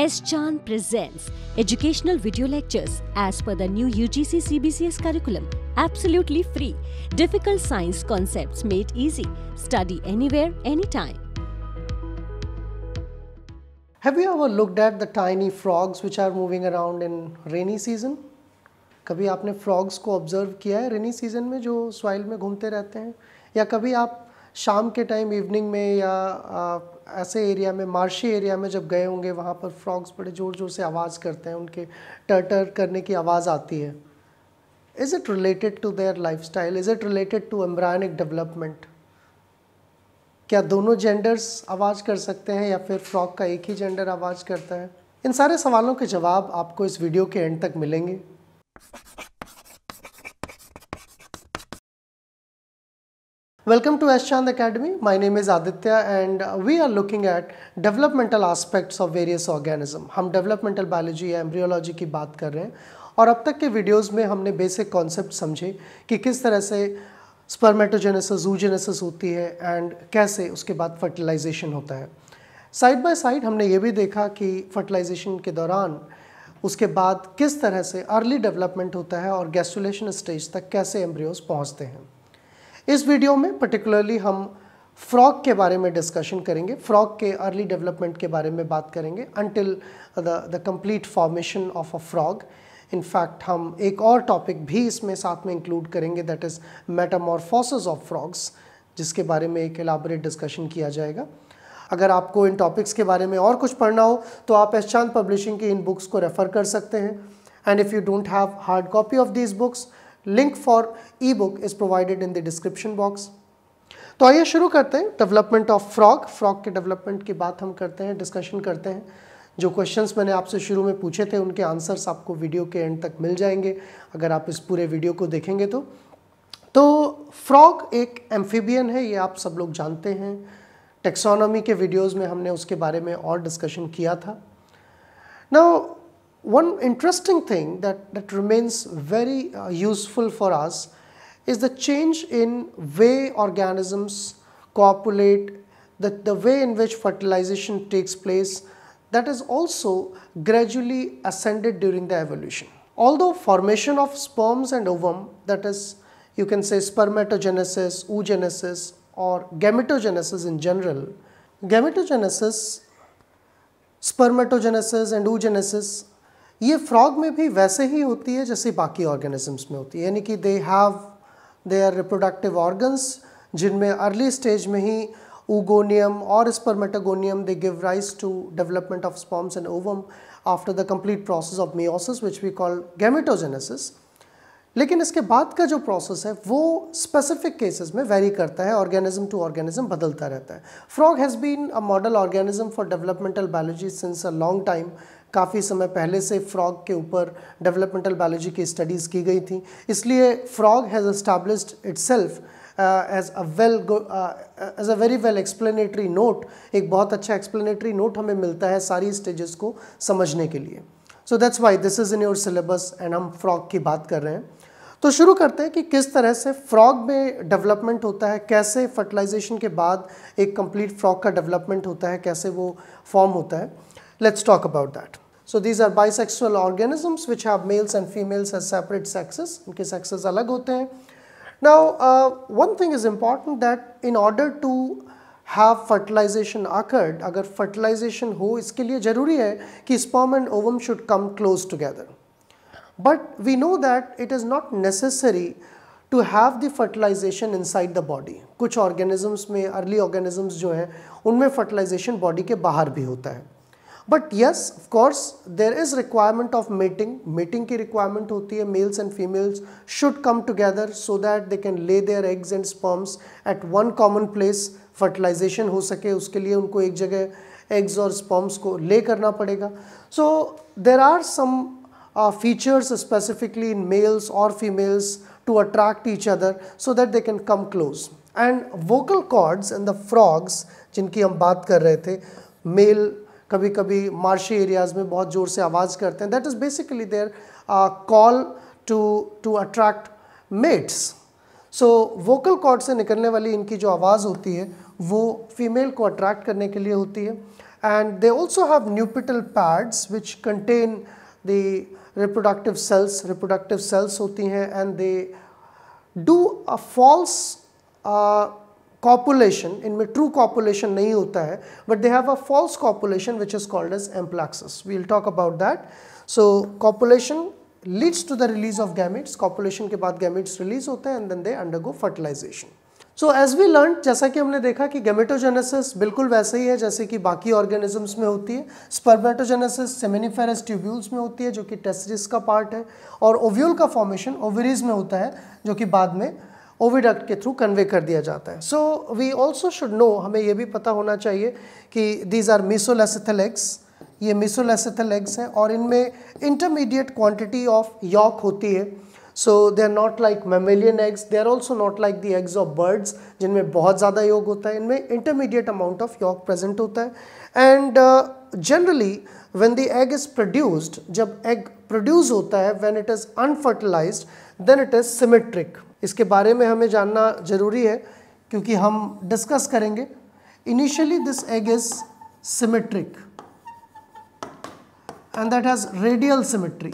S. Chan presents educational video lectures as per the new UGC CBCS curriculum, absolutely free. Difficult science concepts made easy. Study anywhere, anytime. Have you ever looked at the tiny frogs which are moving around in rainy season? कभी आपने frogs को observe किया है rainy season में जो soil में घूमते रहते हैं या कभी आप शाम के time evening में या ऐसे एरिया में मार्शी एरिया में जब गए होंगे वहाँ पर फ्रॉग्स बड़े ज़ोर ज़ोर से आवाज़ करते हैं उनके टर्टर करने की आवाज़ आती है is it related to their lifestyle is it related to embryonic development क्या दोनों जेंडर्स आवाज़ कर सकते हैं या फिर फ्रॉक का एक ही जेंडर आवाज़ करता है इन सारे सवालों के जवाब आपको इस वीडियो के एंड तक मिलेंगे Welcome to Ashchand Academy. My name is Aditya and uh, we are looking at developmental aspects of various organism. हम developmental biology या embryology की बात कर रहे हैं और अब तक के वीडियोस में हमने बेसिक कॉन्सेप्ट समझे कि किस तरह से स्पर्मेटोजेनेसिस जूजेनेसिस होती है एंड कैसे उसके बाद फर्टिलाइजेशन होता है साइड बाय साइड हमने ये भी देखा कि फर्टिलाइजेशन के दौरान उसके बाद किस तरह से अर्ली डेवलपमेंट होता है और गैस्टुलेशन स्टेज तक कैसे एम्ब्रियोज पहुंचते हैं इस वीडियो में पर्टिकुलरली हम फ्रॉग के बारे में डिस्कशन करेंगे फ्रॉग के अर्ली डेवलपमेंट के बारे में बात करेंगे until the the complete formation of a frog in fact हम एक और टॉपिक भी इसमें साथ में इंक्लूड करेंगे that is metamorphosis of frogs जिसके बारे में एक एलाबरेट डिस्कशन किया जाएगा अगर आपको इन टॉपिक्स के बारे में और कुछ पढ़ना हो तो आप एशांत पब्लिशिंग की इन बुक्स को रेफ़र कर सकते हैं and if you don't have hard copy of these books link for e book is provided in the description box तो आइए शुरू करते हैं डेवलपमेंट ऑफ फ्रॉग फ्रॉग के डेवलपमेंट की बात हम करते हैं डिस्कशन करते हैं जो क्वेश्चंस मैंने आपसे शुरू में पूछे थे उनके आंसर्स आपको वीडियो के एंड तक मिल जाएंगे अगर आप इस पूरे वीडियो को देखेंगे तो तो फ्रॉग एक एम्फीबियन है ये आप सब लोग जानते हैं टेक्सोनॉमी के वीडियोस में हमने उसके बारे में और डिस्कशन किया था ना One interesting thing that, that remains very uh, useful for us is the change in way organisms copulate, the, the way in which fertilization takes place that is also gradually ascended during the evolution. Although formation of sperms and ovum that is you can say spermatogenesis, oogenesis or gametogenesis in general, gametogenesis, spermatogenesis and oogenesis ये frog में भी वैसे ही होती है जैसे बाकी organisms में होती है यानी कि they have their reproductive organs जिनमें अर्ली स्टेज में ही ओगोनियम और spermatogonium they give rise to development of sperms and ovum after the complete process of meiosis which we call gametogenesis लेकिन इसके बाद का जो प्रोसेस है वो स्पेसिफिक केसेस में वेरी करता है ऑर्गेनिज्म टू ऑर्गेनिज्म बदलता रहता है frog has been a model organism for developmental biology since a long time काफ़ी समय पहले से फ्रॉग के ऊपर डेवलपमेंटल बायोलॉजी की स्टडीज़ की गई थी इसलिए frog has established itself as a well as a very well explanatory note एक बहुत अच्छा एक्सप्लेनेटरी नोट हमें मिलता है सारी स्टेजेस को समझने के लिए so that's why this is in your syllabus and हम फ्रॉग की बात कर रहे हैं तो शुरू करते हैं कि किस तरह से फ्रॉग में डेवलपमेंट होता है कैसे फर्टिलाइजेशन के बाद एक कंप्लीट फ्रॉग का डेवलपमेंट होता है कैसे वो फॉर्म होता है Let's talk about that. So these are bisexual organisms which have males and females as separate sexes, इनके sexes are होते Now uh, one thing is important that in order to have fertilization occurred, अगर fertilization ho, इसके लिए ज़रूरी है sperm and ovum should come close together. But we know that it is not necessary to have the fertilization inside the body. कुछ organisms में early organisms जो हैं उनमें fertilization body के बाहर भी but yes of course there is requirement of mating mating requirement hoti hai males and females should come together so that they can lay their eggs and sperms at one common place fertilization ho sake uske liye unko ek jagah eggs or sperms ko lay karna padega so there are some uh, features specifically in males or females to attract each other so that they can come close and vocal cords in the frogs jinki hum baat kar rahe the male कभी कभी marshy areas में बहुत ज़ोर से आवाज़ करते हैं that is basically their call to to attract mates so vocal cord से निकलने वाली इनकी जो आवाज़ होती है वो फीमेल को अट्रैक्ट करने के लिए होती है and they also have nuptial pads which contain the reproductive cells reproductive cells होती हैं and they do a false copulation इनमें ट्रू कॉपुलेशन नहीं होता है but they have a false copulation which is called as amplexus we will talk about that so copulation leads to the release of gametes copulation के बाद gametes release होते हैं and then they go fertilization so as we learn जैसा कि हमने देखा कि gametogenesis बिल्कुल वैसे ही है जैसे कि बाकी ऑर्गेनिजम्स में होती है स्पर्मेटोजेनेसिस सेमिनिफेरस ट्यूब्यूल्स में होती है जो कि टेस्टिस का पार्ट है और ओव्यूल का फॉर्मेशन ओवरीज में होता है जो कि बाद में ओविडक्ट के थ्रू कन्वे कर दिया जाता है so we also should know हमें यह भी पता होना चाहिए कि दीज आर मिसोलेसिथल एग्स ये मिसोलेसिथल एग्स हैं और इनमें इंटरमीडिएट क्वांटिटी ऑफ यॉक होती है so they are not like mammalian eggs they are also not like the eggs of birds जिनमें बहुत ज़्यादा योग होता है इनमें intermediate amount of yolk present होता है and generally when the egg is produced जब एग प्रोड्यूस होता है when it is unfertilized then it is symmetric इसके बारे में हमें जानना ज़रूरी है क्योंकि हम डिस्कस करेंगे initially this egg is symmetric and that has radial symmetry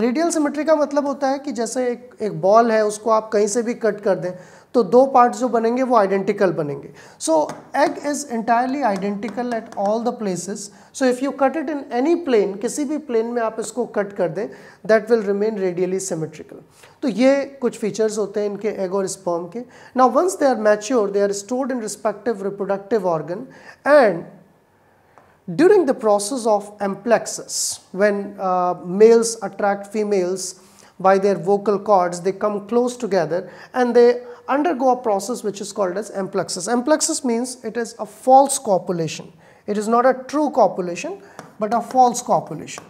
radial symmetry का मतलब होता है कि जैसे एक एक बॉल है उसको आप कहीं से भी कट कर दें तो दो पार्ट्स जो बनेंगे वो आइडेंटिकल बनेंगे so egg is entirely identical at all the places so if you cut it in any plane किसी भी प्लेन में आप इसको कट कर दें that will remain radially symmetrical तो ये कुछ फीचर्स होते हैं इनके एग और स्पर्म के now once they are mature they are stored in respective reproductive organ and During the process of amplexus, when uh, males attract females by their vocal cords, they come close together and they undergo a process which is called as amplexus. Amplexus means it is a false copulation. It is not a true copulation, but a false copulation.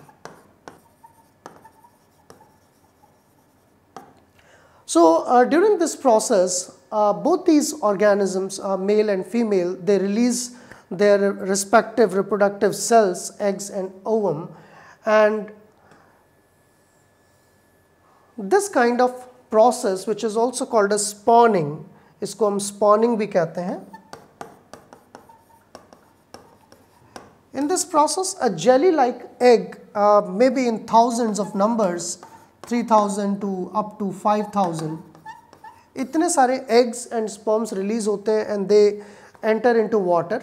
So, uh, during this process, uh, both these organisms, uh, male and female, they release their respective reproductive cells, eggs and ovum and this kind of process which is also called as spawning, is called spawning bhi कहते hain. In this process, a jelly-like egg, uh, maybe in thousands of numbers, 3000 to up to 5000, इतने सारे eggs and sperms release होते हैं and they enter into water.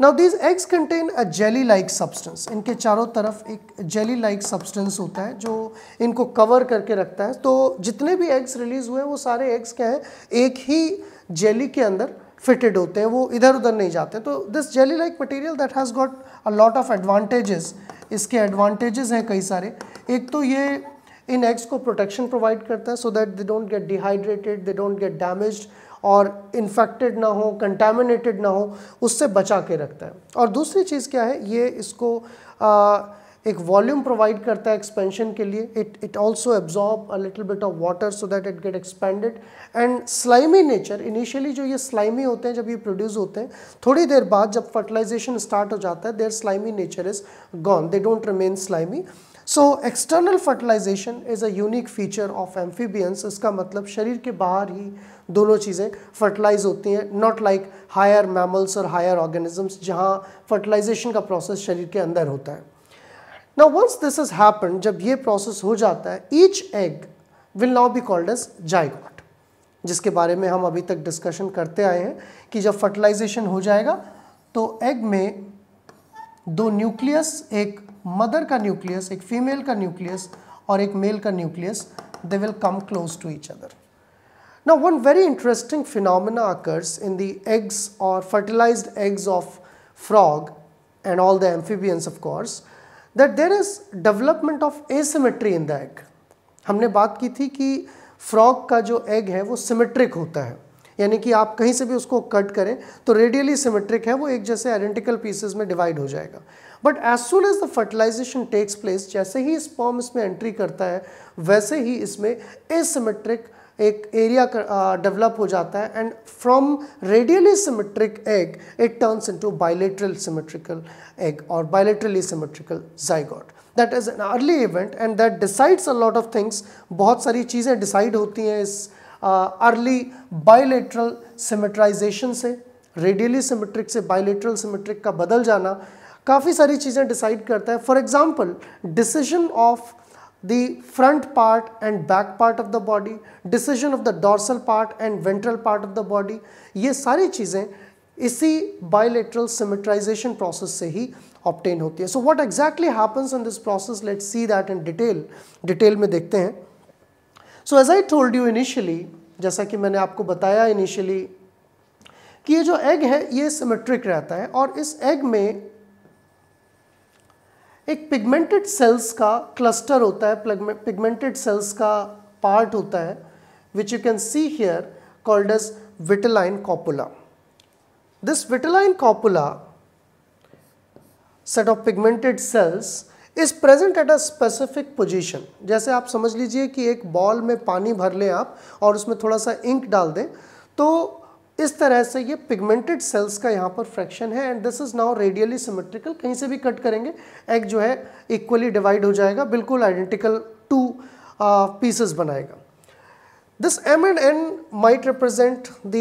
Now these eggs contain a jelly like substance इनके चारों तरफ एक jelly like substance होता है जो इनको कवर करके रखता है तो जितने भी एग्स रिलीज हुए हैं वो सारे एग्स क्या हैं एक ही जेली के अंदर फिटेड होते हैं वो इधर उधर नहीं जाते तो this jelly like material that has got a lot of advantages इसके एडवांटेजेस हैं कई सारे एक तो ये इन एग्स को प्रोटेक्शन प्रोवाइड करता है so that they don't get dehydrated they don't get damage और इन्फेक्टेड ना हो कंटेमिनेटेड ना हो उससे बचा के रखता है और दूसरी चीज़ क्या है ये इसको आ, एक वॉल्यूम प्रोवाइड करता है एक्सपेंशन के लिए it it also absorb a little bit of water so that it get expanded and slimy nature initially जो ये स्लाइमी होते हैं जब ये प्रोड्यूस होते हैं थोड़ी देर बाद जब फर्टिलाइजेशन स्टार्ट हो जाता है their slimy nature is gone they don't remain slimy so external fertilization is a unique feature of amphibians इसका मतलब शरीर के बाहर ही दोनों चीज़ें फर्टिलाइज होती हैं नॉट लाइक हायर मैमल्स और हायर ऑर्गेनिजम्स जहाँ फर्टिलाइजेशन का प्रोसेस शरीर के अंदर होता है ना वंस दिस इज हैपन जब ये प्रोसेस हो जाता है each egg will now be called as zygote जिसके बारे में हम अभी तक डिस्कशन करते आए हैं कि जब फर्टिलाइजेशन हो जाएगा तो एग में दो न्यूक्लियस एक मदर का न्यूक्लियस एक फीमेल का न्यूक्लियस और एक मेल का nucleus they will come close to each other now one very interesting phenomena occurs in the eggs और fertilize eggs of frog and all the amphibians of course that there is development of a symmetry in the egg हमने बात की थी कि frog का जो egg है वो सिमेट्रिक होता है यानी कि आप कहीं से भी उसको कट करें तो रेडियली सिमेट्रिक है वो एक जैसे आइडेंटिकल पीसेज में डिवाइड हो जाएगा but as soon as the fertilization takes place जैसे ही स्पॉम इसमें एंट्री करता है वैसे ही इसमें एसिमेट्रिक एक एरिया डेवलप uh, हो जाता है and from radially symmetric egg it turns into bilateral symmetrical egg और bilaterally symmetrical zygote that is an early event and that decides a lot of things बहुत सारी चीज़ें डिसाइड होती हैं इस अर्ली बायोलेट्रल सिमेट्राइजेशन से रेडियली सिमेट्रिक से bilateral symmetric का बदल जाना काफ़ी सारी चीज़ें डिसाइड करता है for example decision of the front part and back part of the body decision of the dorsal part and ventral part of the body ये सारी चीज़ें इसी बायोलेट्रल सिमेट्राइजेशन प्रोसेस से ही ऑप्टेन होती है so what exactly happens in this process let see that in detail detail में देखते हैं so as I told you initially जैसा कि मैंने आपको बताया इनिशियली कि ये जो एग है ये सिमेट्रिक रहता है और इस एग में एक पिगमेंटेड सेल्स का क्लस्टर होता है पिगमेंटेड सेल्स का पार्ट होता है which you can see here called as vitelline copula this vitelline copula set of pigmented cells is present at a specific position जैसे आप समझ लीजिए कि एक बॉल में पानी भर लें आप और उसमें थोड़ा सा इंक डाल दें तो इस तरह से ये पिगमेंटेड सेल्स का यहाँ पर फ्रैक्शन है and this is now radially symmetrical कहीं से भी कट करेंगे एग जो है इक्वली डिवाइड हो जाएगा बिल्कुल आइडेंटिकल टू पीसेस बनाएगा this M and N might represent the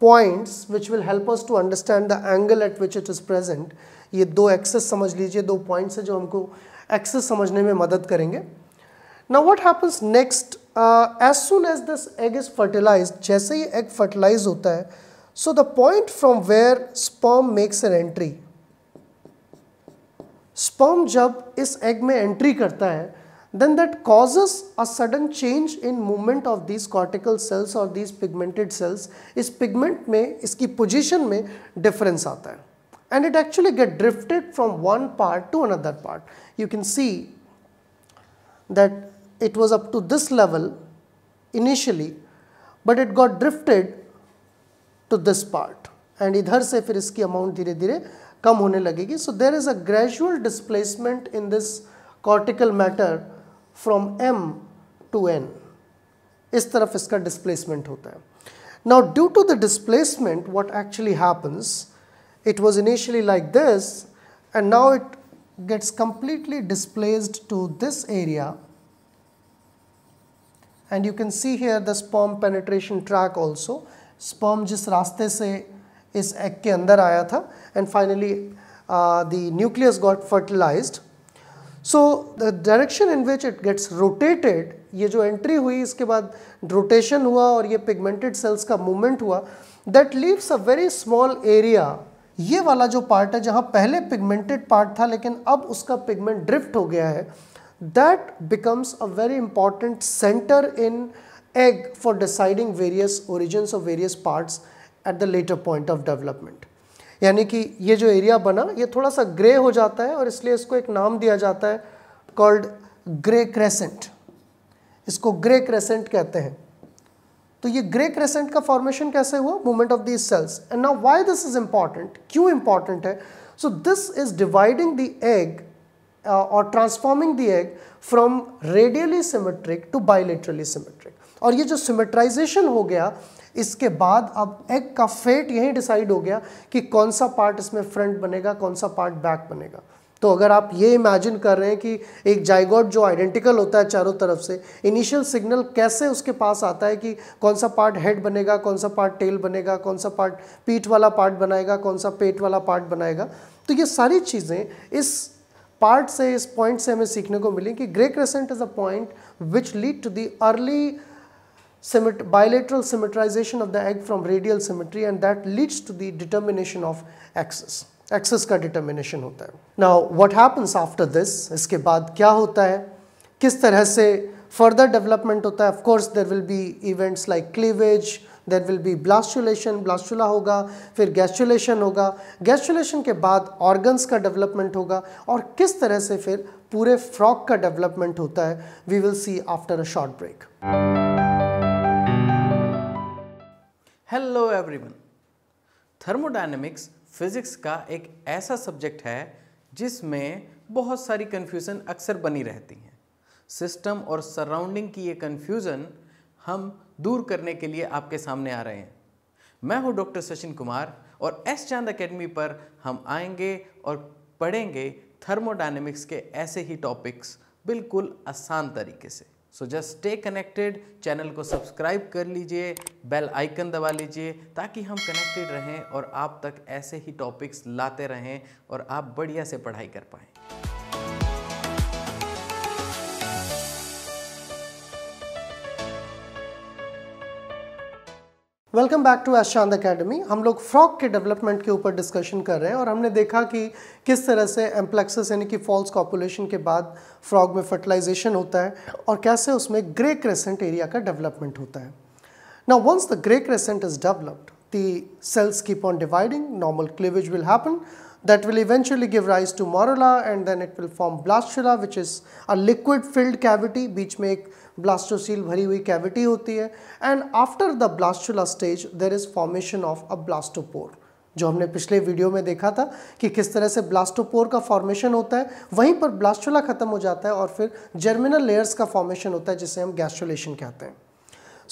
points which will help us to understand the angle at which it is present ये दो एक्सेस समझ लीजिए दो पॉइंट्स हैं जो हमको एक्सेस समझने में मदद करेंगे ना what happens next as soon as this egg is fertilize जैसे ही एग फर्टिलाइज होता है so the point from where sperm makes an entry sperm जब इस एग में एंट्री करता है then that causes a sudden change in movement of these cortical cells और दीज पिगमेंटेड सेल्स इस पिगमेंट में इसकी पोजिशन में डिफरेंस आता है and it actually get drifted from one part to another part. You can see that it was up to this level initially but it got drifted to this part and इधर से फिर इसकी amount धीरे धीरे कम होने लगेगी so there is a gradual displacement in this cortical matter from M to N इस तरफ इसका displacement होता है now due to the displacement what actually happens it was initially like this and now it gets completely displaced to this area and you can see here the sperm penetration track also sperm जिस रास्ते से is egg ke andar aaya tha, and finally uh, the nucleus got fertilized so the direction in which it gets rotated ye jo entry hui, iske baad rotation hua aur ye pigmented cells ka movement hua, that leaves a very small area ये वाला जो part है जहाँ पहले pigmented part था लेकिन अब उसका पिगमेंट ड्रिफ्ट हो गया है that becomes a very important centre in egg for deciding various origin of various parts at the later point of development यानी कि ये जो एरिया बना ये थोड़ा सा ग्रे हो जाता है और इसलिए इसको एक नाम दिया जाता है कॉल्ड ग्रे क्रेसेंट इसको ग्रे क्रेसेंट कहते हैं तो ये ग्रे क्रेसेंट का फॉर्मेशन कैसे हुआ movement of these cells and now why this is important क्यों इंपॉर्टेंट है so this is dividing the egg और transforming the egg from radially symmetric to bilaterally symmetric और ये जो सिमेट्राइजेशन हो गया इसके बाद अब एग का फेट यही डिसाइड हो गया कि कौन सा पार्ट इसमें फ्रंट बनेगा कौन सा पार्ट बैक बनेगा तो अगर आप ये इमेजिन कर रहे हैं कि एक जाइगॉट जो आइडेंटिकल होता है चारों तरफ से इनिशियल सिग्नल कैसे उसके पास आता है कि कौन सा पार्ट हेड बनेगा कौन सा पार्ट टेल बनेगा कौन सा पार्ट पीठ वाला पार्ट बनाएगा कौन सा पेट वाला पार्ट बनाएगा तो ये सारी चीज़ें इस पार्ट से इस पॉइंट से हमें सीखने को मिली कि grey crescent is a point which lead to the early symmet bilateral symmetrization of the egg from radial symmetry and that leads to the determination of axes axes का डिटर्मिनेशन होता है ना वट हैपन्स आफ्टर दिस इसके बाद क्या होता है किस तरह से फर्दर डेवलपमेंट होता है of course there will be events like cleavage there will be blastulation blastula होगा फिर गैस्टुलेशन होगा गैस्टुलेशन के बाद ऑर्गन्स का डेवलपमेंट होगा और किस तरह से फिर पूरे फ्रॉक का डेवलपमेंट होता है we will see after a short break hello everyone thermodynamics physics का एक ऐसा सब्जेक्ट है जिसमें बहुत सारी कन्फ्यूज़न अक्सर बनी रहती हैं सिस्टम और सराउंडिंग की ये कन्फ्यूज़न हम दूर करने के लिए आपके सामने आ रहे हैं मैं हूं डॉक्टर सचिन कुमार और एस चांद एकेडमी पर हम आएंगे और पढ़ेंगे थर्मोडाइनमिक्स के ऐसे ही टॉपिक्स बिल्कुल आसान तरीके से so just stay connected channel को सब्सक्राइब कर लीजिए बेल आइकन दबा लीजिए ताकि हम कनेक्टेड रहें और आप तक ऐसे ही टॉपिक्स लाते रहें और आप बढ़िया से पढ़ाई कर पाएँ welcome back to Eshant academy हम लोग फ्रॉक के डेवलपमेंट के ऊपर डिस्कशन कर रहे हैं और हमने देखा कि किस तरह से एम्प्लेक्सेस यानी कि फॉल्स कॉपुलेशन के बाद फ्रॉग में फर्टिलाइजेशन होता है और कैसे उसमें ग्रे क्रेसेंट एरिया का डेवलपमेंट होता है now once the grey crescent is developed the cells keep on dividing normal cleavage will happen that will eventually give rise to morula and then it will form blastula which is a liquid filled cavity beech mein ek blastocoel bhari hui cavity hoti hai and after the blastula stage there is formation of a blastopore जो हमने पिछले video में देखा था कि किस तरह से ब्लास्टोपोर का फॉर्मेशन होता है वहीं पर ब्लास्टुला खत्म हो जाता है और फिर जर्मिनल लेयर्स का फॉर्मेशन होता है जिसे हम गैस्ट्रोलेशन कहते हैं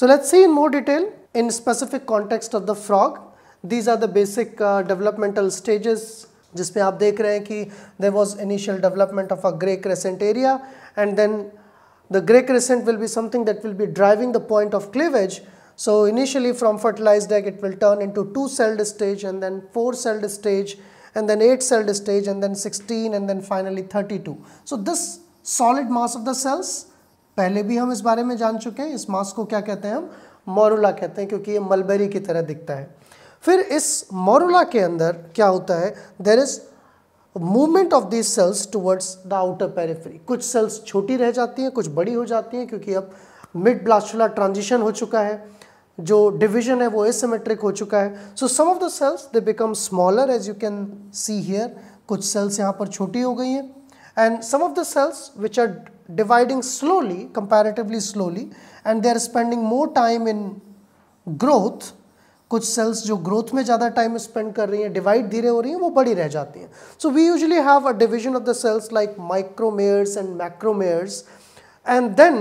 so let's see in more detail in specific context of the frog these are the basic developmental stages जिसमें आप देख रहे हैं कि there was initial development of a grey crescent area and then the grey crescent will be something that will be driving the point of cleavage so initially from fertilized egg it will turn into two celled stage and then four sailed stage and then eight celled stage and then sixteen and then finally thirty two so this solid mass of the cells पहले भी हम इस बारे में जान चुके हैं इस मास को क्या कहते हैं हम मोरूला कहते हैं क्योंकि ये मलबेरी की तरह दिखता है फिर इस मोरूला के अंदर क्या होता है there is movement of this cells towards the outer periphery कुछ सेल्स छोटी रह जाती हैं कुछ बड़ी हो जाती हैं क्योंकि अब मिड ब्लास्टुला ट्रांजिशन हो चुका है जो डिवीजन है वो एसिमेट्रिक हो चुका है so some of the cells they become smaller as you can see here कुछ सेल्स यहाँ पर छोटी हो गई हैं and some of the cells which are dividing slowly comparatively slowly and they are spending more time in growth कुछ cells जो growth में ज़्यादा टाइम स्पेंड कर रही हैं डिवाइड धीरे हो रही हैं वो बड़ी रह जाती हैं so we usually have a division of the cells like micromeres and macromeres and then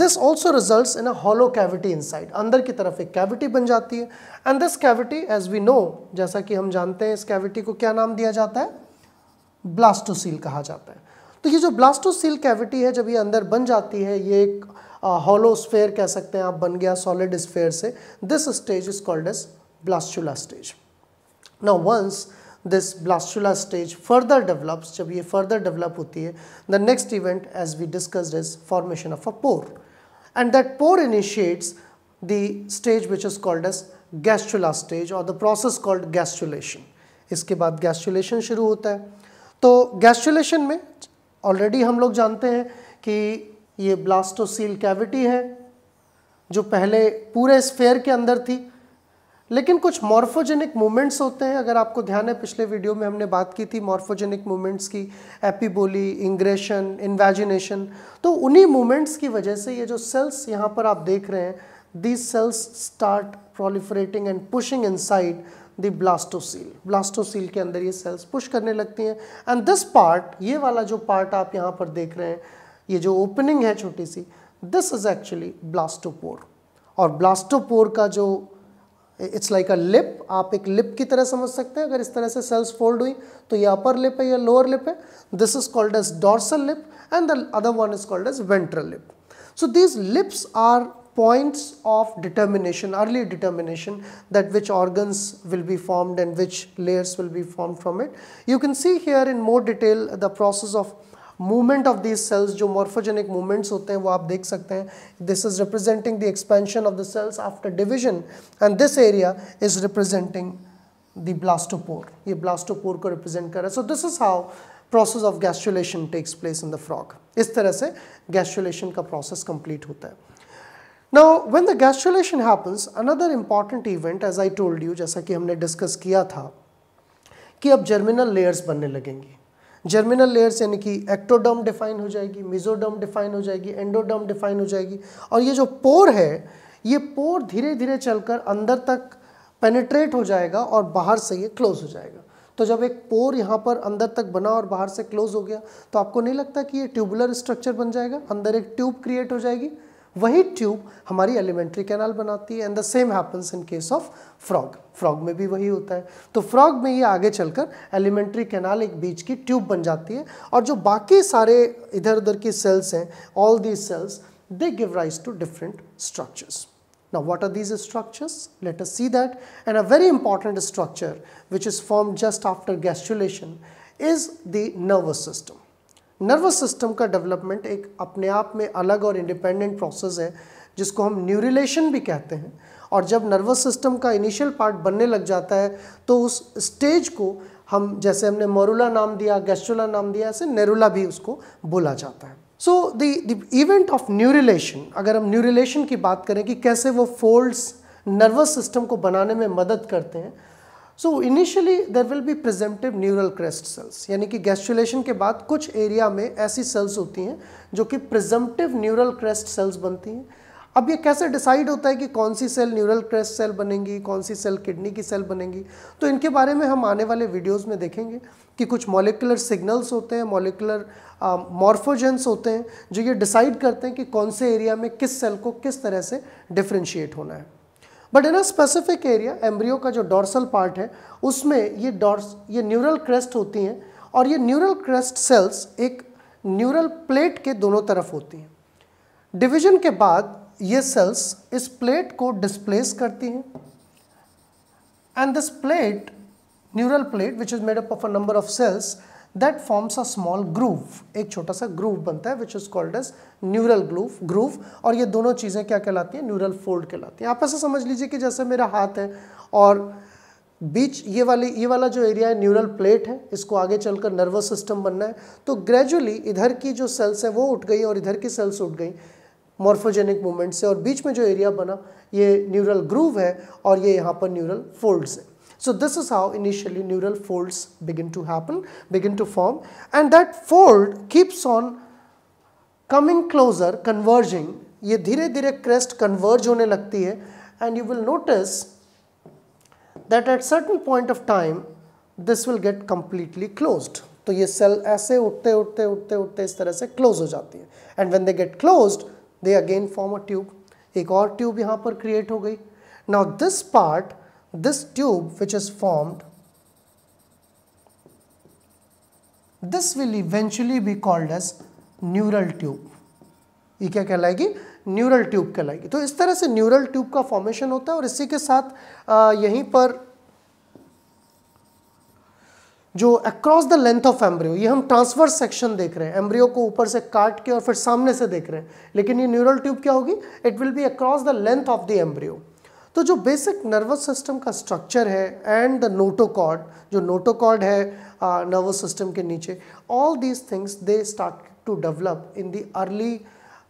this also result in a hollow cavity inside अंदर की तरफ एक कैविटी बन जाती है and this cavity as we know जैसा कि हम जानते हैं इस कैविटी को क्या नाम दिया जाता है ब्लास्टोसील कहा जाता है तो ये जो ब्लास्टोसील कैविटी है जब ये अंदर बन जाती है ये एक हॉलो स्फेयर कह सकते हैं आप बन गया सॉलिड स्फेयर से this stage is called as blastula stage now once this blastula stage further develops जब ये फर्दर डेवलप होती है the next event as we discussed is formation of a pore and that pore initiates the stage which is called as gastrula stage और the process called gastrulation इसके बाद gastrulation शुरू होता है तो गैस्टुलेशन में ऑलरेडी हम लोग जानते हैं कि ये ब्लास्टोसील कैविटी है जो पहले पूरे स्फेयर के अंदर थी लेकिन कुछ मॉर्फोजेनिक मूवमेंट्स होते हैं अगर आपको ध्यान है पिछले वीडियो में हमने बात की थी मॉर्फोजेनिक मूवमेंट्स की एपिबोली इंग्रेशन इन्वेजिनेशन तो उन्हीं मूवमेंट्स की वजह से ये जो सेल्स यहाँ पर आप देख रहे हैं the cells start proliferating and pushing inside the blastocoel blastocoel के अंदर ये सेल्स पुश करने लगती हैं एंड दिस पार्ट ये वाला जो पार्ट आप यहाँ पर देख रहे हैं ये जो ओपनिंग है छोटी सी दिस इज एक्चुअली ब्लास्टोपोर और ब्लास्टोपोर का जो इट्स लाइक अ लिप आप एक लिप की तरह समझ सकते हैं अगर इस तरह से सेल्स फोल्ड हुई तो ये अपर लिप है या लोअर लिप है this is called as dorsal lip and the other one is called as ventral lip so these lips are points of determination early determination that which organs will be formed and which layers will be form from it you can see here in more detail the process of movement of this cells जो morphogenic movements होते हैं वो आप देख सकते हैं this is representing the expansion of the cells after division and this area is representing the blastopore ये blastopore को रिप्रेजेंट कर रहा है so this is how process of gastrulation takes place in the frog इस तरह से gastrulation का process complete होता है now when the gastrulation happens another important event as I told you जैसा कि हमने डिस्कस किया था कि अब जर्मिनल लेयर्स बनने लगेंगी जर्मिनल लेयर्स यानी कि एक्टोडर्म डिफाइन हो जाएगी मिजोडर्म डिफाइन हो जाएगी एंडोडर्म डिफाइन हो जाएगी और ये जो पोर है ये पोर धीरे धीरे चलकर अंदर तक पेनिट्रेट हो जाएगा और बाहर से ये क्लोज हो जाएगा तो जब एक पोर यहाँ पर अंदर तक बना और बाहर से क्लोज हो गया तो आपको नहीं लगता कि ये ट्यूबुलर स्ट्रक्चर बन जाएगा अंदर एक ट्यूब क्रिएट हो जाएगी वही ट्यूब हमारी एलिमेंट्री कैनाल बनाती है and the same happens in case of frog frog में भी वही होता है तो फ्रॉग में ये आगे चलकर एलिमेंट्री कैनाल एक बीच की ट्यूब बन जाती है और जो बाकी सारे इधर उधर की सेल्स हैं all these cells they give rise to different structures Now what are these structures? Let us see that. And a very important structure which is formed just after gastrulation is the nervous system. Nervous system का development एक अपने आप में अलग और independent process है जिसको हम न्यूरिलेशन भी कहते हैं और जब नर्वस सिस्टम का इनिशियल पार्ट बनने लग जाता है तो उस स्टेज को हम जैसे हमने मोरूला नाम दिया गैस्ट्रोला नाम दिया ऐसे नेरुला भी उसको बोला जाता है so the event of neurulation अगर हम न्यूरिलेशन की बात करें कि कैसे वो फोल्ड्स नर्वस सिस्टम को बनाने में मदद करते हैं so initially there will be presumptive neural crest cells यानी कि गैस्ट्रुलेशन के बाद कुछ एरिया में ऐसी सेल्स होती हैं जो कि प्रेजेंटिव न्यूरल क्रेस्ट सेल्स बनती हैं अब ये कैसे डिसाइड होता है कि कौन सी सेल न्यूरल क्रेस्ट सेल बनेंगी कौन सी सेल किडनी की सेल बनेंगी तो इनके बारे में हम आने वाले वीडियोस में देखेंगे कि कुछ मॉलिकुलर सिग्नल्स होते हैं मॉलिकुलर मॉर्फोजेंस होते हैं जो ये डिसाइड करते हैं कि कौन से एरिया में किस सेल को किस तरह से डिफ्रेंशिएट होना है but in a specific area embryo का जो डॉर्सल पार्ट है उसमें ये डॉर्स ये न्यूरल क्रेस्ट होती हैं और ये न्यूरल क्रेस्ट सेल्स एक न्यूरल प्लेट के दोनों तरफ होती हैं डिवीजन के बाद ये सेल्स इस प्लेट को डिस्प्लेस करती हैं and this plate neural plate which is made up of a number of cells that forms a small groove एक छोटा सा ग्रूव बनता है which is called as neural groove groove और ये दोनों चीज़ें क्या कहलाती हैं न्यूरल फोल्ड कहलाती हैं आप ऐसा समझ लीजिए कि जैसे मेरा हाथ है और बीच ये वाली ये वाला जो एरिया है न्यूरल प्लेट है इसको आगे चलकर नर्वस सिस्टम बनना है तो ग्रेजुअली इधर की जो सेल्स हैं वो उठ गई और इधर की सेल्स उठ गई मॉर्फोजेनिक मूवमेंट से और बीच में जो एरिया बना ये न्यूरल ग्रूव है और ये यहाँ पर न्यूरल फोल्ड्स है So this is how initially neural folds begin to happen, begin to form and that fold keeps on coming closer, converging. ये धीरे धीरे crest converge होने लगती है and you will notice that at certain point of time this will get completely closed. तो ये cell ऐसे उठते उठते उठते उठते इस तरह से close हो जाती है and when they get closed they again form a tube. एक और tube यहाँ पर create हो गई. Now this part this tube which is formed this will eventually be called as neural tube ये क्या कहलाएगी न्यूरल ट्यूब कहलाएगी तो इस तरह से न्यूरल ट्यूब का फॉर्मेशन होता है और इसी के साथ यहीं पर जो across the length of embryo ये हम ट्रांसफर सेक्शन देख रहे हैं एम्ब्रियो को ऊपर से काट के और फिर सामने से देख रहे हैं लेकिन ये न्यूरल ट्यूब क्या होगी it will be across the length of the embryo तो जो बेसिक नर्वस सिस्टम का स्ट्रक्चर है एंड द नोटोकॉर्ड जो नोटोकॉर्ड है नर्वस सिस्टम के नीचे all these things they start to develop in the early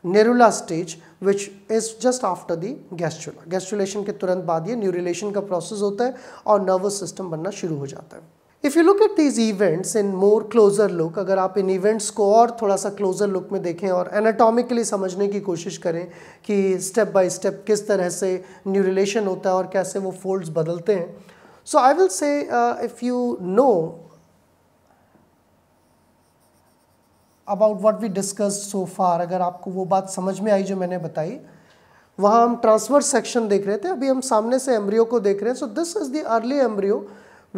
neurula stage which is just after the gastrula gastrulation के तुरंत बाद ये न्यूरिलेशन का प्रोसेस होता है और नर्वस सिस्टम बनना शुरू हो जाता है if you look at these events in more closer look अगर आप इन इवेंट्स को और थोड़ा सा क्लोजर लुक में देखें और एनाटॉमिकली समझने की कोशिश करें कि स्टेप बाय स्टेप किस तरह से न्यू रिलेशन होता है और कैसे वो फोल्ड्स बदलते हैं so I will say if you know about what we discuss so far अगर आपको वो बात समझ में आई जो मैंने बताई वहाँ हम ट्रांसवर्स सेक्शन देख रहे थे अभी हम सामने से एम्ब्रियो को देख रहे हैं so this is the early embryo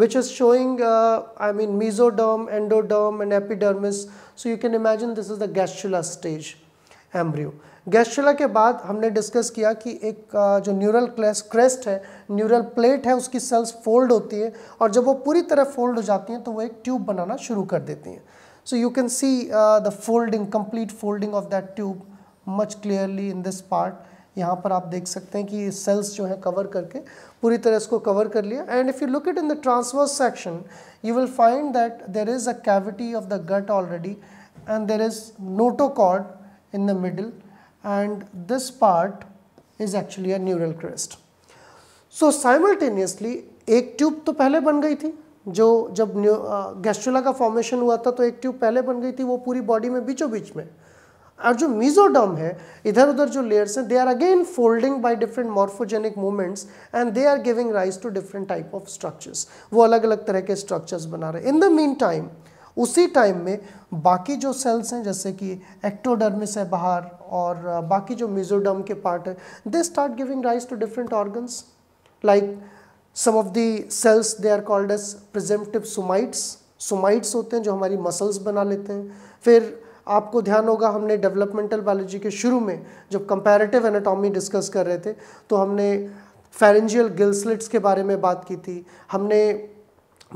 which is showing uh, I mean mesoderm, endoderm and epidermis. So you can imagine this is the gastrula stage embryo. Gastrula के बाद हमने डिस्कस किया कि एक uh, जो न्यूरल क्लेस क्रेस्ट है न्यूरल प्लेट है उसकी सेल्स फोल्ड होती है और जब वो पूरी तरह फोल्ड हो जाती हैं तो वो एक ट्यूब बनाना शुरू कर देती हैं so you can see the folding complete folding of that tube much clearly in this part यहाँ पर आप देख सकते हैं कि सेल्स जो है कवर करके पूरी तरह इसको कवर कर लिया and if you look it in the transverse section you will find that there is a cavity of the gut already and there is notochord in the middle and this part is actually a neural crest so simultaneously एक tube तो पहले बन गई थी जो जब gastrula का formation हुआ था तो एक ट्यूब पहले बन गई थी वो पूरी बॉडी में बीचों बीच में और जो मीजोडर्म है इधर उधर जो लेयर्स हैं they are again folding by different morphogenic movements and they are giving rise to different type of structures वो अलग अलग तरह के स्ट्रक्चर्स बना रहे हैं इन द मीन टाइम उसी टाइम में बाकी जो सेल्स हैं जैसे कि एक्टोडर्मिस है बाहर और बाकी जो मिजोडर्म के पार्ट है they start giving rise to different organs like some of the cells they are called as presumptive somites somites होते हैं जो हमारी मसल्स बना लेते हैं फिर आपको ध्यान होगा हमने डेवलपमेंटल बायोलॉजी के शुरू में जब कंपैरेटिव एनाटॉमी डिस्कस कर रहे थे तो हमने फेरेंजियल गिल्सलिट्स के बारे में बात की थी हमने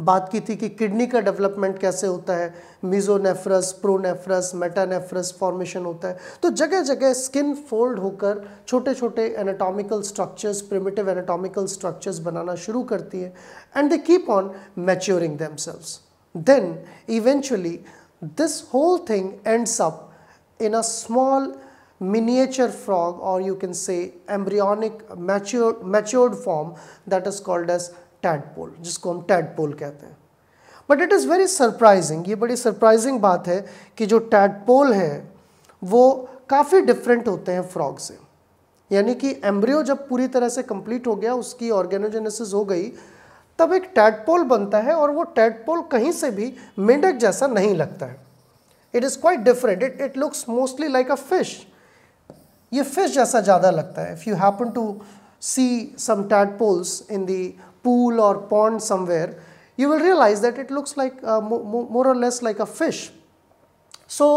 बात की थी कि किडनी का डेवलपमेंट कैसे होता है मिजोनेफ्रस प्रोनेफ्रस मेटानेफ्रस फॉर्मेशन होता है तो जगह जगह स्किन फोल्ड होकर छोटे छोटे anatomical structures primitive anatomical structures बनाना शुरू करती है and they keep on maturing themselves then eventually this whole thing ends up in a small miniature frog or you can say embryonic mature, matured form that is called as tadpole जिसको हम tadpole kehte hain but it is very surprising ye badi surprising baat hai ki jo tadpole hai wo kafi different hote hain frog se yani ki embryo jab puri tarah se complete ho gaya uski organogenesis ho gayi तब एक tadpole बनता है और वो tadpole कहीं से भी मेंढक जैसा नहीं लगता है it is quite different it it looks mostly like a fish ये फिश जैसा ज़्यादा लगता है if you happen to see some tadpoles in the pool और pond somewhere you will realise that it looks like more और less like a fish so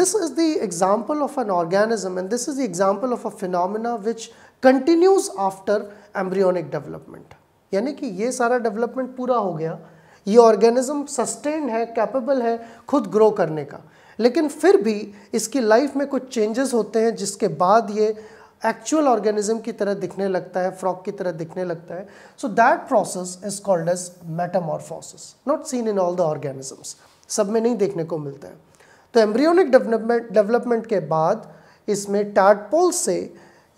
this is the example of an organism and this is the example of a phenomena which continues after embryonic development यानी कि ये सारा development पूरा हो गया ये organism sustain है कैपेबल है खुद ग्रो करने का लेकिन फिर भी इसकी लाइफ में कुछ चेंजेस होते हैं जिसके बाद ये एक्चुअल ऑर्गेनिज्म की तरह दिखने लगता है फ्रॉक की तरह दिखने लगता है so that process is called as metamorphosis not seen in all the organisms सब में नहीं देखने को मिलता है तो एम्ब्रियोनिक डेवलपमेंट डेवलपमेंट के बाद इसमें टैडपोल से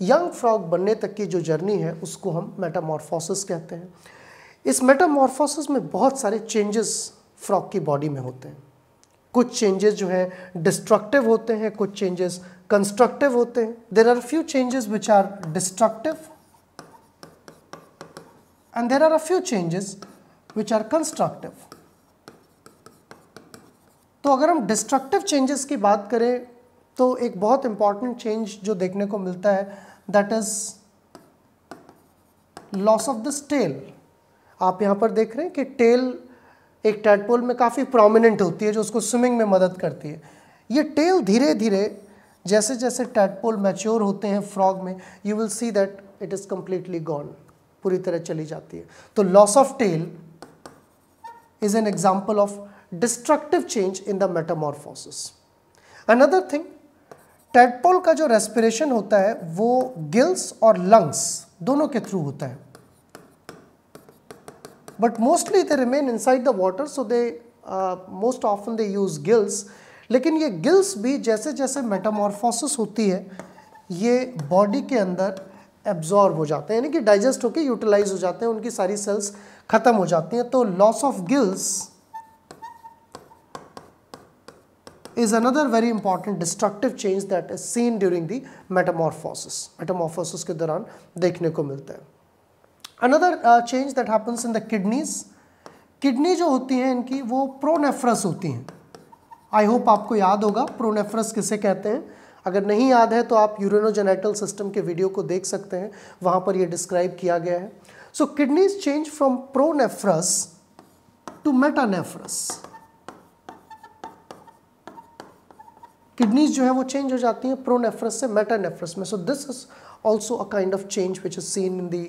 यंग फ्रॉग बनने तक की जो जर्नी है उसको हम मेटामॉर्फोसिस कहते हैं इस मेटामॉर्फोसिस में बहुत सारे चेंजेस फ्रॉग की बॉडी में होते हैं कुछ चेंजेस जो हैं डिस्ट्रक्टिव होते हैं कुछ चेंजेस कंस्ट्रक्टिव होते हैं there are few changes which are destructive and there are a few changes which are constructive तो अगर हम डिस्ट्रक्टिव चेंजेस की बात करें तो एक बहुत इंपॉर्टेंट चेंज जो देखने को मिलता है that is loss of this tail आप यहां पर देख रहे हैं कि टेल एक टैटपोल में काफ़ी प्रोमिनेंट होती है जो उसको स्विमिंग में मदद करती है ये टेल धीरे धीरे जैसे जैसे टैटपोल मैच्योर होते हैं फ्रॉग में you will see that it is completely gone पूरी तरह चली जाती है तो loss of tail is an example of destructive change in the metamorphosis another thing tadpole का जो रेस्पिरेशन होता है वो गिल्स और लंग्स दोनों के थ्रू होता है but mostly they remain inside the water so they most often they use gills लेकिन ये गिल्स भी जैसे जैसे मेटामॉर्फोसिस होती है ये बॉडी के अंदर एब्जॉर्ब हो जाते हैं यानी कि डाइजेस्ट होकर यूटिलाइज हो जाते हैं उनकी सारी सेल्स ख़त्म हो जाती हैं तो loss of gills is another very important destructive change that is seen during the metamorphosis metamorphosis ke dauran dekhne ko milta hai another uh, change that happens in the kidneys kidney जो होती हैं इनकी वो प्रोनेफ्रस होती हैं i hope आपको याद होगा प्रोनेफ्रस किसे कहते हैं अगर नहीं याद है तो आप यूरोनोजेनेटल सिस्टम के वीडियो को देख सकते हैं वहाँ पर यह डिस्क्राइब किया गया है so kidneys change from pronephros to metanephros kidneys जो है वो चेंज हो जाती हैं प्रोनेफ्रस से मेटानेफ्रस में so this is also a kind of change which is seen in the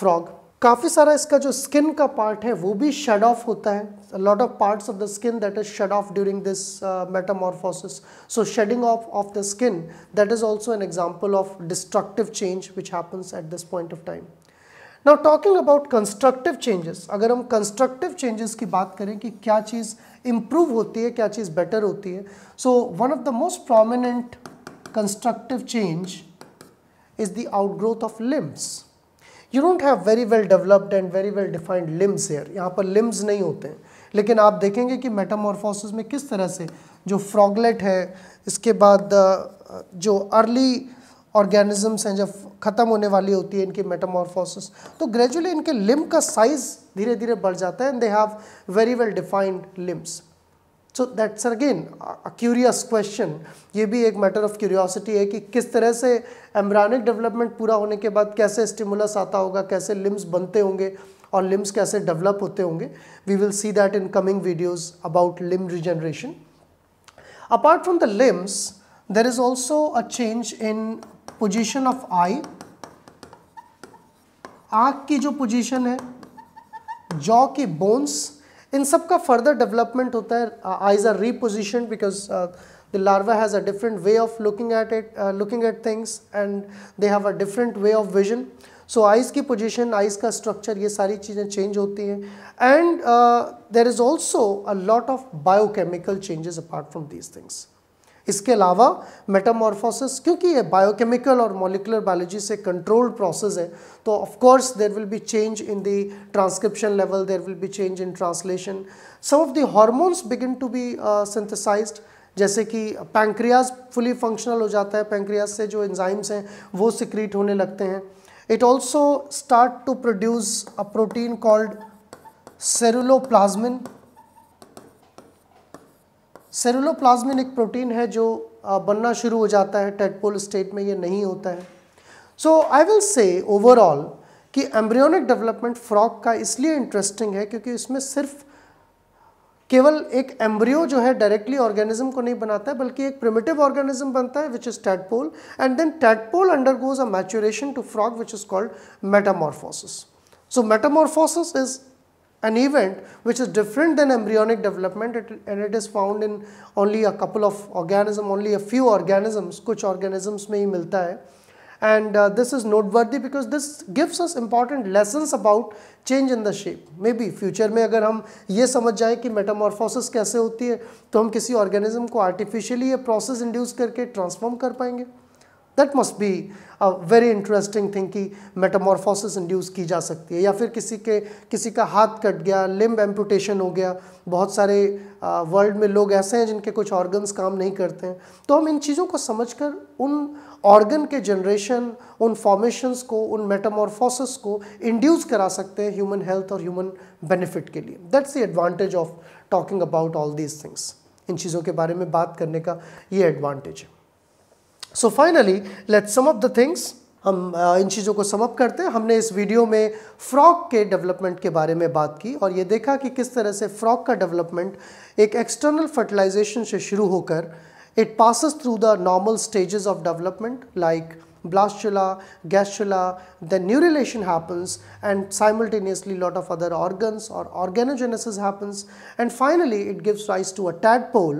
frog काफ़ी सारा इसका जो स्किन का पार्ट है वो भी शड ऑफ होता है lot of parts of the skin that is shed off during this metamorphosis so shedding of of the skin that is also an example of destructive change which happens at this point of time now talking about constructive changes अगर हम constructive changes की बात करें कि क्या चीज़ improve होती है क्या चीज़ बेटर होती है so one of the most prominent constructive change is the outgrowth of limbs you don't have very well developed and very well defined limbs here यहाँ पर लिम्स नहीं होते हैं लेकिन आप देखेंगे कि मेटामोरफोसिस में किस तरह से जो फ्रॉगलेट है इसके बाद uh, जो अर्ली ऑर्गेनिजम्स हैं जब ख़त्म होने वाली होती है इनकी मेटामॉर्फोसिस तो ग्रेजुअली इनके लिम्ब का साइज धीरे धीरे बढ़ जाता है and they have very well defined limbs so that's again curious question ये भी एक मैटर ऑफ क्यूरियोसिटी है कि किस तरह से एम्ब्रानिक डेवलपमेंट पूरा होने के बाद कैसे स्टिमुलस आता होगा कैसे लिम्स बनते होंगे और लिम्स कैसे डेवलप होते होंगे we will see that in coming videos about limb regeneration apart from the limbs there is also a change in position of eye आंख की जो पोजीशन है जॉ की बोन्स इन सब का फर्दर डेवलपमेंट होता है eyes are reposition because the larva has a different way of looking at it looking at things and they have a different way of vision so eyes की position eyes का structure ये सारी चीज़ें change होती हैं and there is also a lot of biochemical changes apart from these things इसके अलावा metamorphosis क्योंकि ये बायोकेमिकल और मोलिकुलर बायोलॉजी से कंट्रोल्ड प्रोसेस है तो of course there will be change in the transcription level there will be change in translation some of the hormones begin to be synthesize जैसे कि पैंक्रियाज फुली फंक्शनल हो जाता है pancreas से जो एंजाइम्स हैं वो सिक्रीट होने लगते हैं it also start to produce a protein called ceruloplasmin ceruloplasmin एक प्रोटीन है जो बनना शुरू हो जाता है टेटपोल स्टेट में ये नहीं होता है so I will say overall कि एम्ब्रियोनिक डेवलपमेंट फ्रॉक का इसलिए इंटरेस्टिंग है क्योंकि इसमें सिर्फ केवल एक एम्ब्रियो जो है डायरेक्टली ऑर्गेनिज्म को नहीं बनाता है बल्कि एक प्रिमिटिव ऑर्गेनिज्म बनता है which is tadpole and then tadpole undergoes a maturation to frog which is called metamorphosis so metamorphosis is an event which is different than embryonic development it, and it is found in only a couple of organism only a few organisms, kuch organisms mein hi milta hai. And uh, this is noteworthy because this gives us important lessons about change in the shape. Maybe future mein agar hum ye samajh jaye ki metamorphosis kaise hoti hai to hum kisi organism ko artificially a process induce karke transform kar payenge that must be a very interesting thing कि metamorphosis induce की जा सकती है या फिर किसी के किसी का हाथ कट गया लिम्ब एम्पूटेशन हो गया बहुत सारे वर्ल्ड uh, में लोग ऐसे हैं जिनके कुछ ऑर्गन्स काम नहीं करते हैं तो हम इन चीज़ों को समझ कर उन ऑर्गन के जनरेशन उन फॉर्मेशंस को उन मेटामॉर्फोसिस को इंड्यूस करा सकते हैं ह्यूमन हेल्थ और ह्यूमन बेनिफिट के लिए that's the advantage of talking about all these things इन चीज़ों के बारे में बात करने का ये एडवांटेज है so finally let sum up the things हम uh, इन चीज़ों को समअप करते हैं हमने इस वीडियो में फ्रॉक के डेवलपमेंट के बारे में बात की और ये देखा कि किस तरह से फ्रॉक का डेवलपमेंट एक एक्सटर्नल फर्टिलाइजेशन से शुरू होकर it passes through the normal stages of development like blastula, gastrula, then neurulation happens and simultaneously lot of other organs or organogenesis happens and finally it gives rise to a tadpole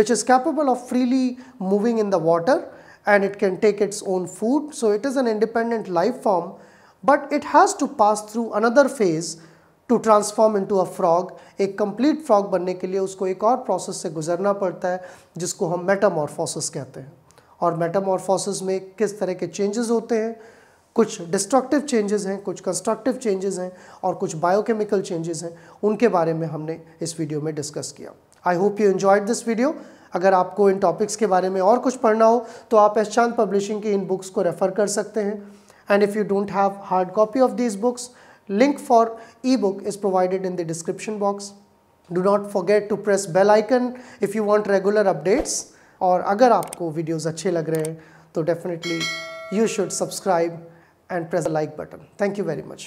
which is capable of freely moving in the water and it can take its own food. So it is an independent life form but it has to pass through another phase to transform into a frog एक complete frog बनने के लिए उसको एक और process से गुजरना पड़ता है जिसको हम मेटामॉर्फोसिस कहते हैं और मेटामॉर्फोसिस में किस तरह के चेंजेस होते हैं कुछ डिस्ट्रक्टिव चेंजेस हैं कुछ कंस्ट्रक्टिव चेंजेस हैं और कुछ बायोकेमिकल चेंजेस हैं उनके बारे में हमने इस वीडियो में डिस्कस किया I hope you enjoyed this video अगर आपको इन टॉपिक्स के बारे में और कुछ पढ़ना हो तो आप एशांत पब्लिशिंग की इन बुक्स को रेफ़र कर सकते हैं and if you don't have hard copy of these books link for ebook is provided in the description box do not forget to press bell icon if you want regular updates और अगर आपको videos अच्छे लग रहे हैं तो definitely you should subscribe and press the like button thank you very much